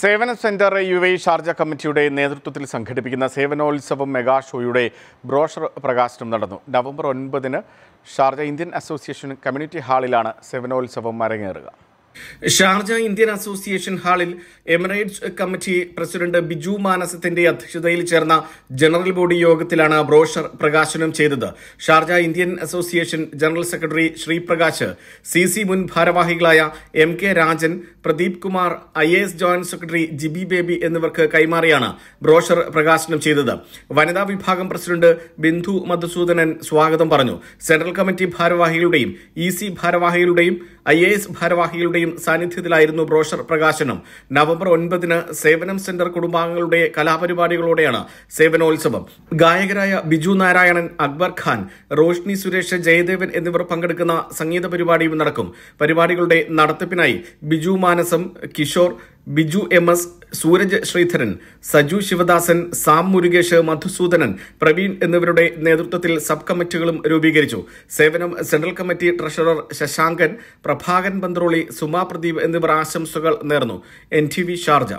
സേവന centre U A Sharjah കമ്മിറ്റിയുടെ നേതൃത്വത്തിൽ സംഘടിപ്പിക്കുന്ന സേവനോത്സവം മെഗാ ഷോയുടെ ബ്രോഷർ പ്രകാശനം നടന്നു നവംബർ ഒൻപതിന് ഷാർജ ഇന്ത്യൻ അസോസിയേഷൻ കമ്മ്യൂണിറ്റി ഹാളിലാണ് സേവനോത്സവം അരങ്ങേറുക ഷാർജ ഇന്ത്യൻ അസോസിയേഷൻ ഹാളിൽ എമിറേറ്റ്സ് കമ്മിറ്റി പ്രസിഡന്റ് ബിജു മാനസത്തിന്റെ അധ്യക്ഷതയിൽ ചേർന്ന ജനറൽ ബോഡി യോഗത്തിലാണ് ബ്രോഷർ പ്രകാശനം ചെയ്തത് Sharjah Indian association general secretary Sreeprakash C C മുൻ ഭാരവാഹികളായ M K Rajan Pradeep Kumar I A S joint secretary Jibi Baby എന്നിവർക്ക് കൈമാറിയാണ് ബ്രോഷർ പ്രകാശനം ചെയ്തത് വനിതാ വിഭാഗം പ്രസിഡന്റ് ബിന്ദു മധുസൂദനൻ സ്വാഗതം പറഞ്ഞു സെൻട്രൽ കമ്മിറ്റി ഭാരവാഹികളുടെയും ഇ സി ഭാരവാഹികളുടെയും ഐ എ എസ് ഭാരവാഹികളുടെയും സാന്നിധ്യത്തിലായിരുന്നു ബ്രോഷർ പ്രകാശനം നവംബർ ഒൻപതിന് സേവനം സെന്റർ കുടുംബാംഗങ്ങളുടെ കലാപരിപാടികളോടെയാണ് സേവനോത്സവം ഗായകരായ ബിജു നാരായണൻ അക്ബർ ഖാൻ റോഷ്നി സുരേഷ് ജയദേവൻ എന്നിവർ പങ്കെടുക്കുന്ന സംഗീത പരിപാടിയും നടക്കും പരിപാടികളുടെ നടത്തിപ്പിനായി ബിജു മാനസം കിഷോർ ബിജു എം എസ് സൂരജ് ശ്രീധരൻ സജു ശിവദാസൻ സാം മുരുകേഷ് മധുസൂദനൻ പ്രവീൺ എന്നിവരുടെ നേതൃത്വത്തിൽ സബ് കമ്മിറ്റികളും രൂപീകരിച്ചു Sevanam central committee treasurer Sasankan Prabhakan Panthroli Suma Pradeep എന്നിവർ ആശംസകൾ നേർന്നു എൻ ടി വി ഷാർജ